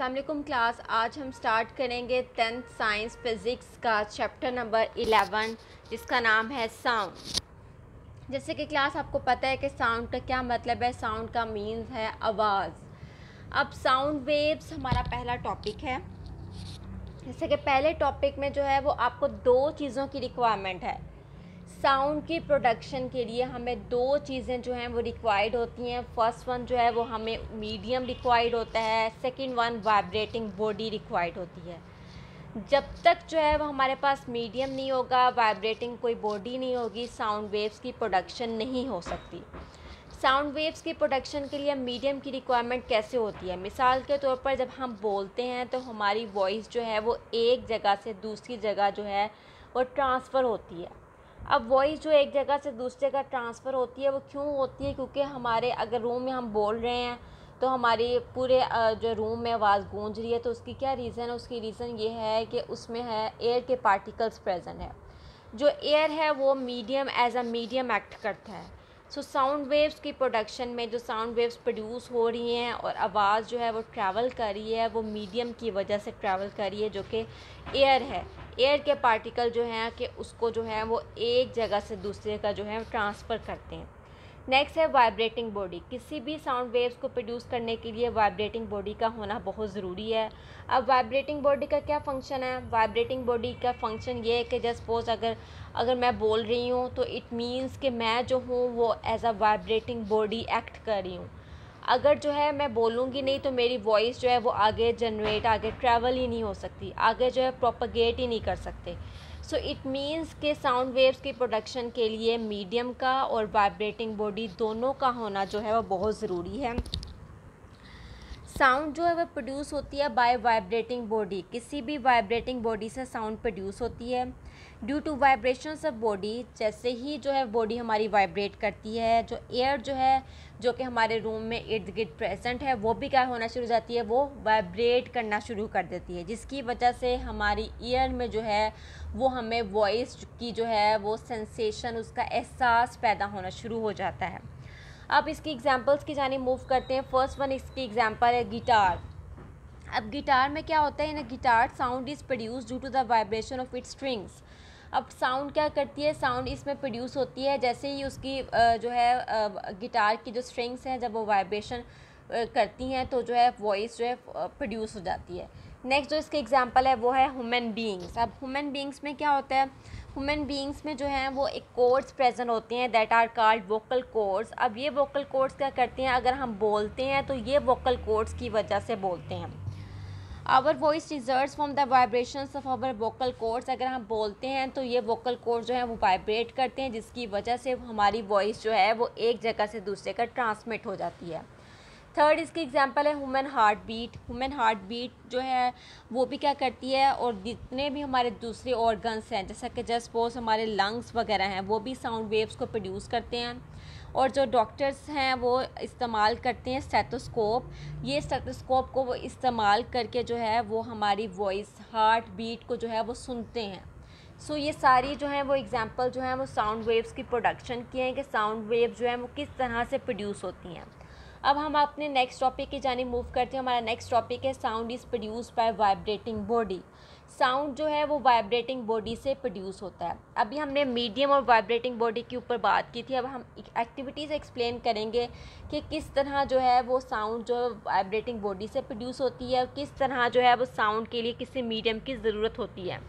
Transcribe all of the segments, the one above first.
Aslam class आज हम start करेंगे टेंथ साइंस फिज़िक्स का चैप्टर नंबर एलेवन जिसका नाम है साउंड जैसे कि क्लास आपको पता है कि साउंड का क्या मतलब है साउंड का मीन्स है आवाज़ अब साउंड वेव्स हमारा पहला टॉपिक है जैसे कि पहले टॉपिक में जो है वो आपको दो चीज़ों की रिक्वायरमेंट है साउंड की प्रोडक्शन के लिए हमें दो चीज़ें जो हैं वो रिक्वायर्ड होती हैं फर्स्ट वन जो है वो हमें मीडियम रिक्वायर्ड होता है second one vibrating body required होती है जब तक जो है वो हमारे पास मीडियम नहीं होगा वाइब्रेटिंग कोई बॉडी नहीं होगी साउंड वेव्स की प्रोडक्शन नहीं हो सकती साउंड वेव्स की प्रोडक्शन के लिए मीडियम की रिक्वायरमेंट कैसे होती है मिसाल के तौर पर जब हम बोलते हैं तो हमारी वॉइस जो है वो एक जगह से दूसरी जगह जो है वो ट्रांसफ़र होती है अब वॉइस जो एक जगह से दूसरी जगह ट्रांसफ़र होती है वो क्यों होती है क्योंकि हमारे अगर रूम में हम बोल रहे हैं तो हमारी पूरे जो रूम में आवाज़ गूंज रही है तो उसकी क्या रीज़न है उसकी रीज़न ये है कि उसमें है एयर के पार्टिकल्स प्रेजेंट है जो एयर है वो medium as a medium act करता है सो साउंड वेव्स की प्रोडक्शन में जो साउंड वेव्स प्रोड्यूस हो रही हैं और आवाज़ जो है वो ट्रैवल कर रही है वो मीडियम की वजह से ट्रैवल कर रही है जो कि एयर है एयर के पार्टिकल जो हैं कि उसको जो है वो एक जगह से दूसरे का जो है ट्रांसफ़र करते हैं नेक्स्ट है वाइब्रेटिंग बॉडी किसी भी साउंड वेव्स को प्रोड्यूस करने के लिए वाइब्रेटिंग बॉडी का होना बहुत ज़रूरी है अब वाइब्रेटिंग बॉडी का क्या फंक्शन है वाइब्रेटिंग बॉडी का फंक्शन ये है कि जस्ट सपोज अगर अगर मैं बोल रही हूँ तो इट मीन्स कि मैं जो हूँ वो as a vibrating body act कर रही हूँ अगर जो है मैं बोलूँगी नहीं तो मेरी वॉइस जो है वो आगे जनरेट आगे ट्रैवल ही नहीं हो सकती आगे जो है प्रोपगेट ही नहीं कर सकते सो इट मीन्स के साउंड वेव्स की प्रोडक्शन के लिए मीडियम का और वाइब्रेटिंग बॉडी दोनों का होना जो है वो बहुत ज़रूरी है साउंड जो है वह प्रोड्यूस होती है बाय वाइब्रेटिंग बॉडी किसी भी वाइब्रेटिंग बॉडी से साउंड प्रोड्यूस होती है due to vibrations of body जैसे ही जो है बॉडी हमारी वाइब्रेट करती है जो एयर जो है जो कि हमारे रूम में इर्द गिर्द प्रेजेंट है वो भी क्या होना शुरू हो जाती है वो वाइब्रेट करना शुरू कर देती है जिसकी वजह से हमारी ईयर में जो है वो हमें वॉइस की जो है वो सेंसेशन उसका एहसास पैदा होना शुरू हो जाता है अब इसकी एग्ज़ाम्पल्स की जानी मूव करते हैं फर्स्ट वन इसकी एग्जाम्पल है गिटार अब गिटार में क्या होता है ना guitar sound is produce due to the vibration of its strings अब साउंड क्या करती है साउंड इसमें प्रोड्यूस होती है जैसे ही उसकी जो है गिटार की जो स्ट्रिंग्स हैं जब वो वाइब्रेशन करती हैं तो जो है वॉइस जो है प्रोड्यूस हो जाती है नेक्स्ट जो इसके एग्जांपल है वो है ह्यूमन बीइंग्स अब ह्यूमन बीइंग्स में क्या होता है ह्यूमन बीइंग्स में जो है वो एक कोड्स प्रेजेंट होते हैं that are called vocal cords अब ये वोकल कोड्स क्या करते हैं अगर हम बोलते हैं तो ये वोकल कोड्स की वजह से बोलते हैं our voice reserve from the vibration of our vocal cords अगर हम बोलते हैं तो ये वोकल कोर्स जो है वो वाइब्रेट करते हैं जिसकी वजह से हमारी वॉइस जो है वो एक जगह से दूसरे का ट्रांसमिट हो जाती है थर्ड इसकी एग्जांपल है human heart beat human heart beat जो है वो भी क्या करती है और जितने भी हमारे दूसरे ऑर्गन्स हैं जैसा कि जस्ट पोज हमारे लंग्स वगैरह हैं वो भी साउंड वेव्स को प्रोड्यूस करते हैं और जो डॉक्टर्स हैं वो इस्तेमाल करते हैं स्टेथोस्कोप ये स्टेथोस्कोप को वो इस्तेमाल करके जो है वो हमारी वॉइस हार्ट बीट को जो है वो सुनते हैं सो so, ये सारी जो है वो एग्ज़ाम्पल जो है वो साउंड वेव्स की प्रोडक्शन की हैं कि साउंड वेव जो हैं वो किस तरह से प्रोड्यूस होती हैं अब हम अपने नेक्स्ट टॉपिक की जानी मूव करते हैं हमारा नेक्स्ट टॉपिक है sound is produce by vibrating body sound जो है वो वाइब्रेटिंग बॉडी से प्रोड्यूस होता है अभी हमने मीडियम और वाइब्रेटिंग बॉडी के ऊपर बात की थी अब हम एक्टिविटीज़ एक्सप्लेन करेंगे कि किस तरह जो है वो साउंड जो वाइब्रेटिंग बॉडी से प्रोड्यूस होती है और किस तरह जो है वो साउंड के लिए किसी मीडियम की ज़रूरत होती है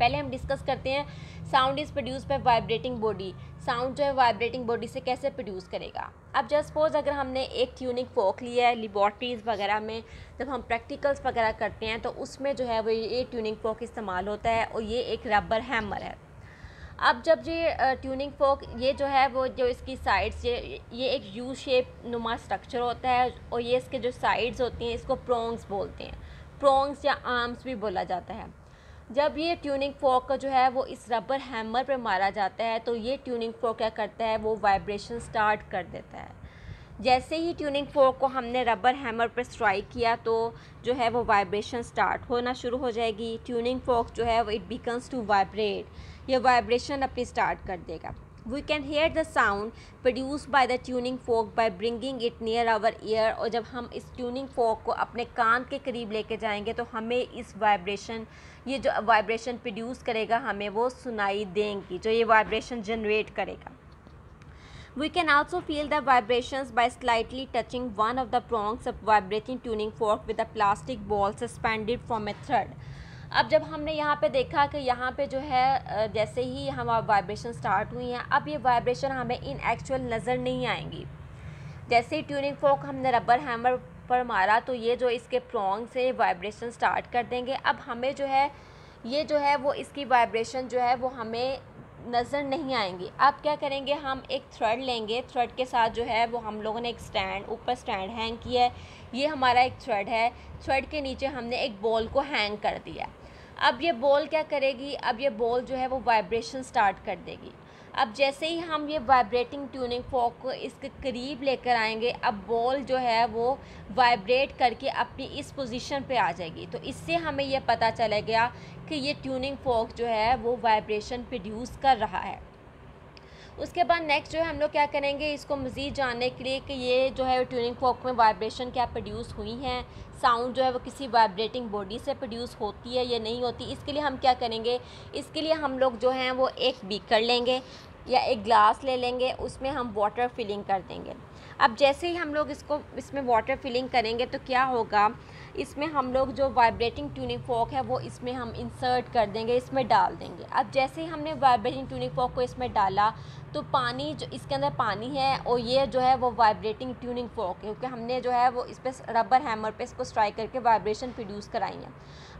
पहले हम डिस्कस करते हैं sound is produce by vibrating body sound जो है वाइब्रेटिंग बॉडी से कैसे प्रोड्यूस करेगा अब जस्ट सपोज अगर हमने एक ट्यूनिंग फोक लिया है लेबॉर्ट्रीज़ वगैरह में जब हम प्रैक्टिकल्स वगैरह करते हैं तो उसमें जो है वो ये ट्यूनिंग फोक इस्तेमाल होता है और ये एक रबर हैमर है अब जब ये ट्यूनिंग फोक ये जो है वो जो इसकी साइड्स ये ये एक यू शेप नुमा स्ट्रक्चर होता है और ये इसके जो साइड्स होती हैं इसको प्रोंग्स बोलते हैं प्रोंग्स या आर्म्स भी बोला जाता है जब ये ट्यूनिंग फोक का जो है वो इस रबर हैमर पर मारा जाता है तो ये ट्यूनिंग फॉक क्या करता है वो वाइब्रेशन स्टार्ट कर देता है जैसे ही ट्यूनिंग फोक को हमने रबर हैमर पर स्ट्राइक किया तो जो है वो वाइब्रेशन स्टार्ट होना शुरू हो जाएगी ट्यूनिंग फोक जो है वो इट बिकम्स टू वाइब्रेट ये वाइब्रेशन अपनी स्टार्ट कर देगा we can hear the sound produce by the tuning fork by bringing it near our ear और जब हम इस ट्यूनिंग फोक को अपने कान के करीब लेके जाएंगे तो हमें इस वाइब्रेशन ये जो वाइब्रेशन प्रोड्यूस करेगा हमें वो सुनाई देंगी जो ये वाइब्रेशन जनरेट करेगा We can also feel the vibrations by slightly touching one of the prongs of vibrating tuning fork with a plastic ball suspended from a thread. अब जब हमने यहाँ पे देखा कि यहाँ पे जो है जैसे ही हम वाइब्रेशन स्टार्ट हुई हैं अब ये वाइब्रेशन हमें इन एक्चुअल नज़र नहीं आएंगी जैसे ही ट्यूनिंग फोक हमने रबर हैमर पर मारा तो ये जो इसके प्रोंग से वाइब्रेशन स्टार्ट कर देंगे अब हमें जो है ये जो है वो इसकी वाइब्रेशन जो है वो हमें नज़र नहीं आएंगी अब क्या करेंगे हम एक थ्रेड लेंगे थ्रेड के साथ जो है वो हम लोगों ने एक स्टैंड ऊपर स्टैंड हैंग किया है ये हमारा एक थ्रेड है थ्रेड के नीचे हमने एक बॉल को हैंग कर दिया अब ये बॉल क्या करेगी अब ये बॉल जो है वो वाइब्रेशन स्टार्ट कर देगी अब जैसे ही हम ये वाइब्रेटिंग ट्यूनिंग फॉक को इसके करीब लेकर आएंगे अब बॉल जो है वो वाइब्रेट करके अपनी इस पोजीशन पे आ जाएगी तो इससे हमें यह पता चला गया कि ये ट्यूनिंग फॉक जो है वो वाइब्रेशन प्रोड्यूस कर रहा है उसके बाद नेक्स्ट जो है हम लोग क्या करेंगे इसको मज़ीद जानने के लिए कि ये जो है ट्यूनिंग फोक में वाइब्रेशन क्या प्रोड्यूस हुई हैं साउंड जो है वो किसी वाइब्रेटिंग बॉडी से प्रोड्यूस होती है या नहीं होती इसके लिए हम क्या करेंगे इसके लिए हम लोग जो हैं वो एक बीकर लेंगे या एक ग्लास ले लेंगे उसमें हम वाटर फिलिंग कर देंगे अब जैसे ही हम लोग इसको इसमें वाटर फिलिंग करेंगे तो क्या होगा इसमें हम लोग जो वाइब्रेटिंग ट्यूनिक फॉक है वो इसमें हम इंसर्ट कर देंगे इसमें डाल देंगे अब जैसे ही हमने वाइब्रेटिंग ट्यूनिक फॉक को इसमें डाला तो पानी जो इसके अंदर पानी है और ये जो है वो वाइब्रेटिंग ट्यूनिंग फॉक है क्योंकि हमने जो है वो इस पर रबर हैमर पे इसको स्ट्राइक करके वाइब्रेशन प्रोड्यूस कराई है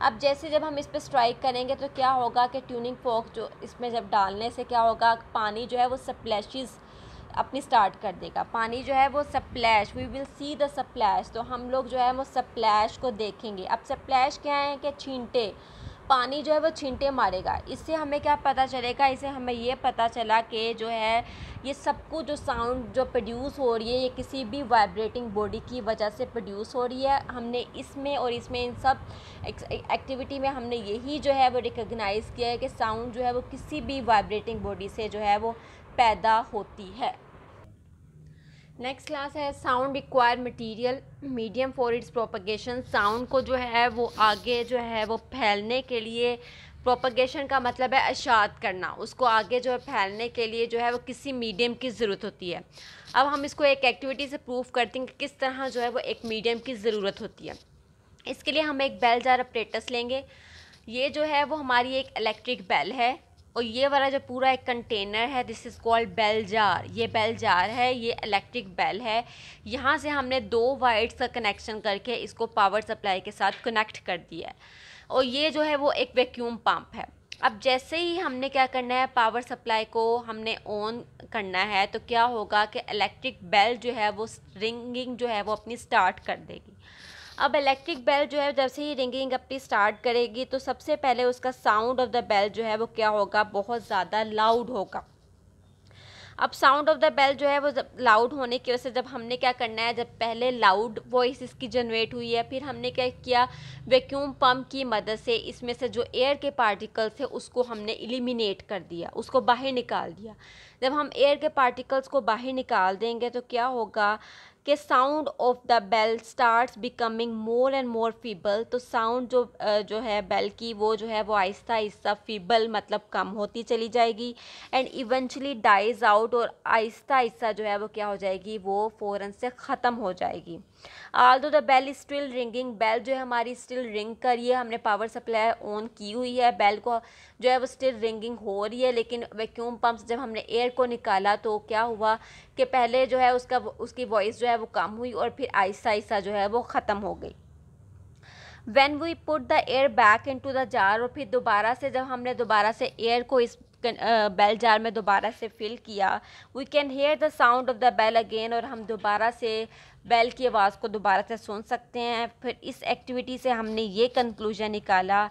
अब जैसे जब हम इस पर स्ट्राइक करेंगे तो क्या होगा कि ट्यूनिंग फॉक जो इसमें जब डालने से क्या होगा पानी जो है वो सप्लैशिज़ अपनी स्टार्ट कर देगा पानी जो है वो splash we will see the splash तो हम लोग जो है वो सप्लैश को देखेंगे अब सप्लैश क्या है कि छींटे पानी जो है वो छींटे मारेगा इससे हमें क्या पता चलेगा इसे हमें ये पता चला कि जो है ये सबको जो साउंड जो प्रोड्यूस हो रही है ये किसी भी वाइब्रेटिंग बॉडी की वजह से प्रोड्यूस हो रही है हमने इसमें और इसमें इन सब एक्टिविटी में हमने यही जो है वो रिकग्नाइज़ किया है कि साउंड जो है वो किसी भी वाइब्रेटिंग बॉडी से जो है वो पैदा होती है नेक्स्ट क्लास है sound require material medium for its propagation sound को जो है वो आगे जो है वो फैलने के लिए प्रोपगेशन का मतलब है अशात करना उसको आगे जो है फैलने के लिए जो है वो किसी मीडियम की ज़रूरत होती है अब हम इसको एक एक्टिविटी से प्रूव करते हैं कि किस तरह जो है वो एक मीडियम की ज़रूरत होती है इसके लिए हम एक बेल जार अपरेटस लेंगे ये जो है वो हमारी एक इलेक्ट्रिक बेल है और ये वाला जो पूरा एक कंटेनर है this is called bell jar ये बेल जार है ये इलेक्ट्रिक बेल है यहाँ से हमने दो वायर्स का कनेक्शन करके इसको पावर सप्लाई के साथ कनेक्ट कर दिया है और ये जो है वो एक वैक्यूम पंप है अब जैसे ही हमने क्या करना है पावर सप्लाई को हमने ऑन करना है तो क्या होगा कि इलेक्ट्रिक बेल जो है वो रिंगिंग जो है वो अपनी स्टार्ट कर देगी अब इलेक्ट्रिक बेल जो है जब से ही रिंगिंग अपनी स्टार्ट करेगी तो सबसे पहले उसका साउंड ऑफ द बेल जो है वो क्या होगा बहुत ज़्यादा लाउड होगा अब साउंड ऑफ द बेल जो है वो जब लाउड होने की वजह से जब हमने क्या करना है जब पहले लाउड वॉइस इसकी जनरेट हुई है फिर हमने क्या किया वैक्यूम पम्प की मदद से इसमें से जो एयर के पार्टिकल्स थे उसको हमने इलिमिनेट कर दिया उसको बाहर निकाल दिया जब हम एयर के पार्टिकल्स को बाहर निकाल देंगे तो क्या होगा कि sound of the bell start becoming more and more feeble तो साउंड जो जो है बेल की वो जो है वो आहिस्ता आहिस्ता फीबल मतलब कम होती चली जाएगी एंड इवेंचुअली डाइज आउट और आहिस्ता आहिस्ता जो है वो क्या हो जाएगी वो फ़ौरन से ख़त्म हो जाएगी although the bell is still ringing bell जो है हमारी स्टिल रिंग कर रही है हमने पावर सप्लाई ऑन की हुई है बेल को जो है वो स्टिल रिंगिंग हो रही है लेकिन वैक्यूम पम्प जब हमने एयर को निकाला तो क्या हुआ कि पहले जो है उसका उसकी वॉइस जो है वो कम हुई और फिर आहिस्ता आहिस्ता जो है वो ख़त्म हो गई when we put the air back into the jar और फिर दोबारा से जब हमने दोबारा से एयर को इस बेल जार uh, में दोबारा से फिल किया we can hear the sound of the bell again और हम दोबारा से बेल की आवाज़ को दोबारा से सुन सकते हैं फिर इस एक्टिविटी से हमने ये कंक्लूजन निकाला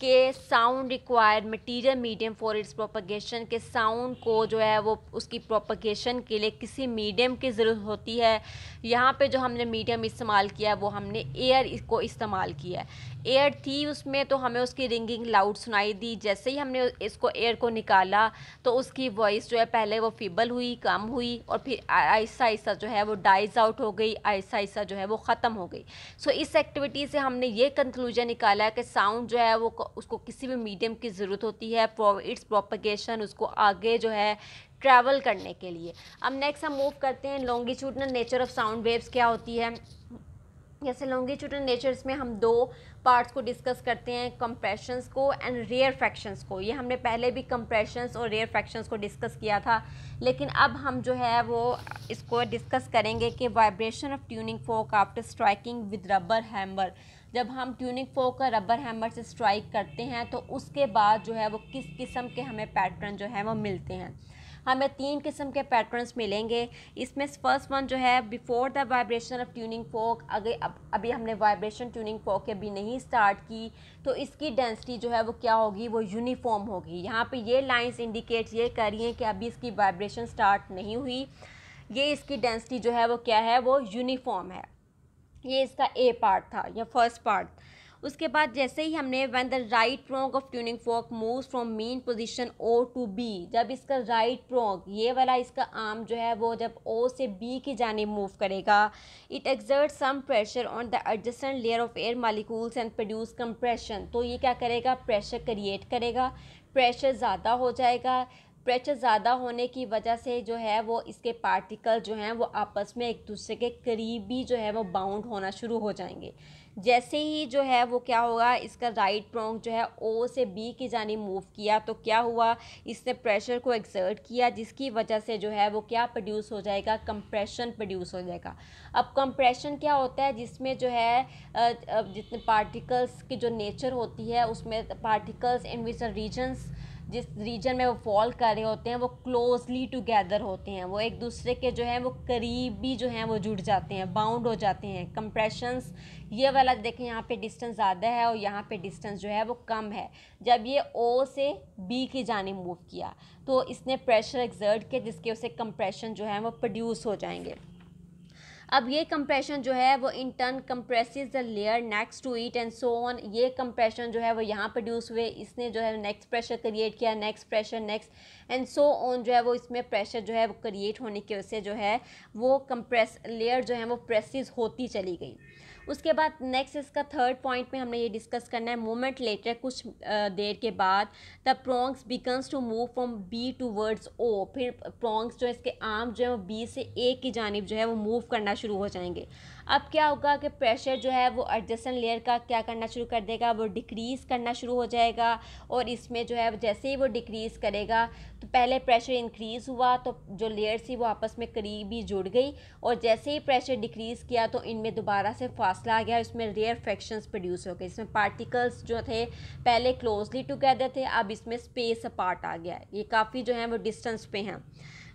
कि sound required material medium for its propagation के साउंड को जो है वो उसकी प्रोपगेशन के लिए किसी मीडियम की ज़रूरत होती है यहाँ पे जो हमने मीडियम इस्तेमाल किया है वो हमने एयर को इस्तेमाल किया है एयर थी उसमें तो हमें उसकी रिंगिंग लाउड सुनाई दी जैसे ही हमने इसको एयर को निकाला तो उसकी वॉइस जो है पहले वो फीबल हुई कम हुई और फिर आहिस्ता आहिस्ता जो है वो डाइज आउट हो गई आहिस्ता आहिस्ता जो है वो ख़त्म हो गई सो so, इस एक्टिविटी से हमने ये कंक्लूजन निकाला कि साउंड जो है वो उसको किसी भी मीडियम की ज़रूरत होती है इट्स प्रोपगेशन उसको आगे जो है ट्रैवल करने के लिए अब नेक्स्ट हम मूव करते हैं longitudinal nature of sound waves क्या होती है जैसे लॉन्गिट्यूडल नेचर्स में हम दो पार्ट्स को डिस्कस करते हैं कंप्रेशंस को एंड रेयर फ्रैक्शंस को ये हमने पहले भी कंप्रेशंस और रेयर फ्रैक्शंस को डिस्कस किया था लेकिन अब हम जो है वो इसको डिस्कस करेंगे कि vibration of tuning fork after striking with rubber hammer जब हम ट्यूनिंग फोक का रबर हैमर से स्ट्राइक करते हैं तो उसके बाद जो है वो किस किस्म के हमें पैटर्न जो है वो मिलते हैं हमें तीन किस्म के पैटर्न्स मिलेंगे इसमें फर्स्ट वन जो है before the vibration of tuning fork अगर अब अभी हमने वाइब्रेशन ट्यूनिंग फोक अभी नहीं स्टार्ट की तो इसकी डेंसिटी जो है वो क्या होगी वो यूनिफॉर्म होगी यहाँ पे ये लाइंस इंडिकेट ये कर रही हैं कि अभी इसकी वाइब्रेशन स्टार्ट नहीं हुई ये इसकी डेंसिटी जो है वो क्या है वो यूनिफॉर्म है ये इसका ए पार्ट था या फर्स्ट पार्ट उसके बाद जैसे ही हमने when the right prong of tuning fork move from mean position O to B जब इसका राइट प्रोंग ये वाला इसका आर्म जो है वो जब ओ से बी की जाने मूव करेगा it exert some pressure on the adjacent layer of air molecules and produce compression तो ये क्या करेगा प्रेशर क्रिएट करेगा प्रेशर ज़्यादा हो जाएगा प्रेशर ज़्यादा होने की वजह से जो है वो इसके पार्टिकल जो हैं वो आपस में एक दूसरे के करीबी जो है वो बाउंड होना शुरू हो जाएंगे जैसे ही जो है वो क्या होगा इसका राइट प्रोंग जो है ओ से बी की जानी मूव किया तो क्या हुआ इसने प्रेशर को एक्सर्ट किया जिसकी वजह से जो है वो क्या प्रोड्यूस हो जाएगा कंप्रेशन प्रोड्यूस हो जाएगा अब कंप्रेशन क्या होता है जिसमें जो है जितने पार्टिकल्स की जो नेचर होती है उसमें पार्टिकल्स इन विच रीजन्स जिस रीजन में वो फॉल कर रहे होते हैं वो क्लोजली टुगेदर होते हैं वो एक दूसरे के जो है वो करीबी जो हैं वो जुड़ जाते हैं बाउंड हो जाते हैं कंप्रेशंस ये वाला देखें यहाँ पे डिस्टेंस ज़्यादा है और यहाँ पे डिस्टेंस जो है वो कम है जब ये ओ से बी की जाने मूव किया तो इसने प्रेशर एग्जर्ट किया जिसके उसे कंप्रेशन जो है वो प्रोड्यूस हो जाएंगे अब ये कंप्रेशन जो है वो in turn compresses the layer next to it and so on ये कंप्रेशन जो है वो यहाँ प्रोड्यूस हुए इसने जो है नेक्स्ट प्रेशर क्रिएट किया next pressure next and so on जो है वो इसमें प्रेशर जो है वो क्रिएट होने की वजह से जो है वो कंप्रेस लेयर जो है वो प्रेसिस होती चली गई उसके बाद नेक्स्ट इसका थर्ड पॉइंट में हमने ये डिस्कस करना है मोमेंट लेटर कुछ देर के बाद the prongs becomes to move from B towards O फिर प्रोंग्स जो है इसके आर्म जो है वो बी से ए की जानब जो है वो मूव करना शुरू हो जाएंगे अब क्या होगा कि प्रेशर जो है वो एडजस्टन लेयर का क्या करना शुरू कर देगा वो डिक्रीज़ करना शुरू हो जाएगा और इसमें जो है जैसे ही वो डिक्रीज़ करेगा तो पहले प्रेशर इंक्रीज़ हुआ तो जो लेयर थी वो आपस में करीब ही जुड़ गई और जैसे ही प्रेशर डिक्रीज़ किया तो इनमें दोबारा से फासला आ गया इसमें रेयर फ्रैक्शंस प्रोड्यूस हो गए इसमें पार्टिकल्स जो थे पहले क्लोजली टुगेदर थे अब इसमें स्पेस अपार्ट आ गया ये काफ़ी जो है वो डिस्टेंस पे हैं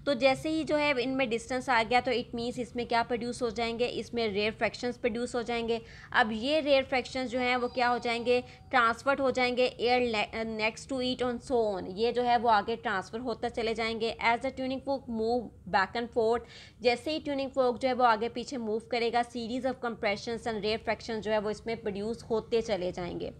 तो जैसे ही जो है इनमें डिस्टेंस आ गया तो इट मीन्स इसमें क्या प्रोड्यूस हो जाएंगे इसमें रेयर फ्रैक्शंस प्रोड्यूस हो जाएंगे अब ये रेयर फ्रैक्शंस जो हैं वो क्या हो जाएंगे ट्रांसफर्ड हो जाएंगे air next to it and so on ये जो है वो आगे ट्रांसफ़र होता चले जाएंगे as the tuning fork move back and forth जैसे ही ट्यूनिंग फोक जो है वो आगे पीछे मूव करेगा series of compression and rarefaction जो है वो इसमें प्रोड्यूस होते चले जाएंगे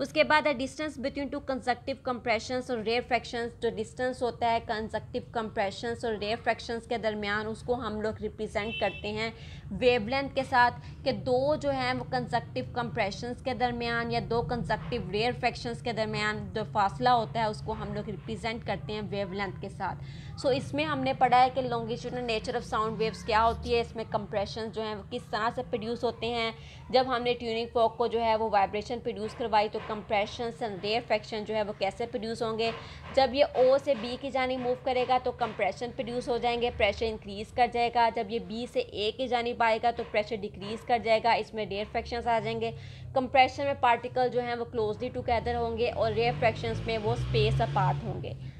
उसके बाद the distance between two conjunctive compression और रेयर फ्रैक्शन जो डिस्टेंस होता है कंजक्टिव कंप्रेशन और रे फ्रैक्शंस के दरमियान उसको हम लोग रिप्रेजेंट करते हैं वेवलेंथ के साथ कि दो जो हैं वो कंजक्टिव कंप्रेशंस के दरमियान या दो कंजक्टिव रेयर फ्रैक्शंस के दरमियान जो फासला होता है उसको हम लोग रिप्रेजेंट करते हैं वेवलेंथ के साथ सो so, इसमें हमने पढ़ा है कि longitudinal nature of sound waves क्या होती है इसमें कंप्रेशन जो हैं किस तरह से प्रोड्यूस होते हैं जब हमने ट्यूनिंग फॉक को जो है वो वाइब्रेशन प्रोड्यूस करवाई तो कंप्रेशन एंड रेयर फ्रैक्शन जो है वो कैसे प्रोड्यूस होंगे जब ये ओ से बी की जानी मूव करेगा तो कंप्रेशन प्रोड्यूस हो जाएंगे प्रेशर इंक्रीज़ कर जाएगा जब ये बी से ए की जानी पाएगा तो प्रेशर डिक्रीज़ कर जाएगा इसमें रेयर फ्रैक्शन आ जाएंगे कंप्रेशन में पार्टिकल जो हैं वो क्लोजली टुगेदर होंगे और रेयर फ्रैक्शन में वो स्पेस अपार्ट होंगे